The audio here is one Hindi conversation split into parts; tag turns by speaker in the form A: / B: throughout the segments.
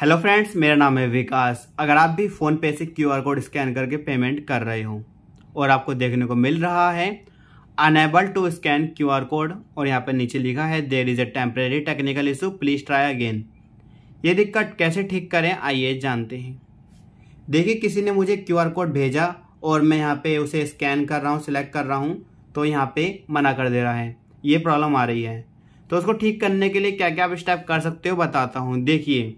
A: हेलो फ्रेंड्स मेरा नाम है विकास अगर आप भी फ़ोन पे से क्यूआर कोड स्कैन करके पेमेंट कर रहे हो और आपको देखने को मिल रहा है unable to scan QR code और यहाँ पर नीचे लिखा है there is a temporary technical issue please try again ये दिक्कत कैसे ठीक करें आइए जानते हैं देखिए किसी ने मुझे क्यू कोड भेजा और मैं यहाँ पर उसे स्कैन कर रहा हूँ सिलेक्ट कर रहा हूँ तो यहाँ पर मना कर दे रहा है ये प्रॉब्लम आ रही है तो उसको ठीक करने के लिए क्या क्या आप स्टेप कर सकते हो बताता हूँ देखिए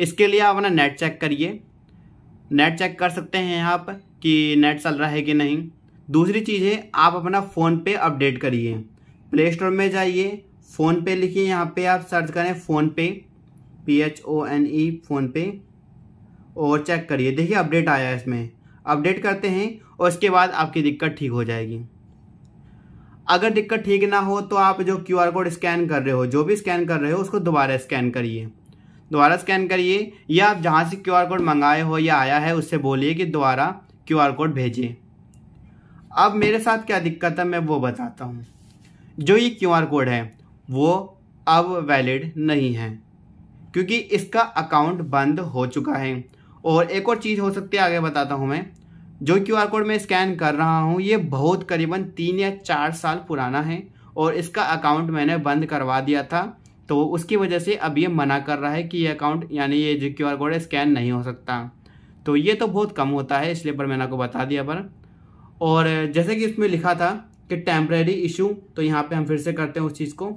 A: इसके लिए आप अपना नेट चेक करिए नेट चेक कर सकते हैं आप कि नेट चल रहा है कि नहीं दूसरी चीज़ है आप अपना फ़ोन पे अपडेट करिए प्ले स्टोर में जाइए फ़ोन पे लिखिए यहाँ पे आप सर्च करें PhonePe P H O N E PhonePe और चेक करिए देखिए अपडेट आया है इसमें अपडेट करते हैं और उसके बाद आपकी दिक्कत ठीक हो जाएगी अगर दिक्कत ठीक ना हो तो आप जो क्यू आर कोड स्कैन कर रहे हो जो भी स्कैन कर रहे हो उसको दोबारा स्कैन करिए दोबारा स्कैन करिए या आप जहाँ से क्यू कोड मंगाए हो या आया है उससे बोलिए कि दोबारा क्यू कोड भेजें अब मेरे साथ क्या दिक्कत है मैं वो बताता हूँ जो ये क्यू कोड है वो अब वैलिड नहीं है क्योंकि इसका अकाउंट बंद हो चुका है और एक और चीज़ हो सकती है आगे बताता हूँ मैं जो क्यू कोड मैं स्कैन कर रहा हूँ ये बहुत करीबन तीन या चार साल पुराना है और इसका अकाउंट मैंने बंद करवा दिया था तो उसकी वजह से अब ये मना कर रहा है कि ये अकाउंट यानी ये जो क्यू आर कोड है स्कैन नहीं हो सकता तो ये तो बहुत कम होता है इसलिए पर मैंने आपको बता दिया पर और जैसे कि इसमें लिखा था कि टेम्प्रेरी इशू तो यहाँ पे हम फिर से करते हैं उस चीज़ को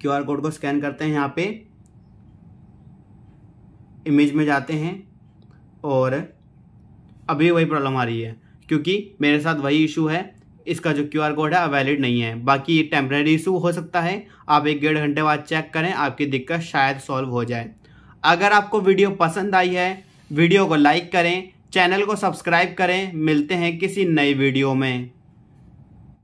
A: क्यू आर कोड को स्कैन करते हैं यहाँ पे इमेज में जाते हैं और अभी वही प्रॉब्लम आ रही है क्योंकि मेरे साथ वही इशू है इसका जो क्यू कोड है वैलिड नहीं है बाकी ये टेम्प्रेरी इशू हो सकता है आप एक डेढ़ घंटे बाद चेक करें आपकी दिक्कत शायद सॉल्व हो जाए अगर आपको वीडियो पसंद आई है वीडियो को लाइक करें चैनल को सब्सक्राइब करें मिलते हैं किसी नई वीडियो में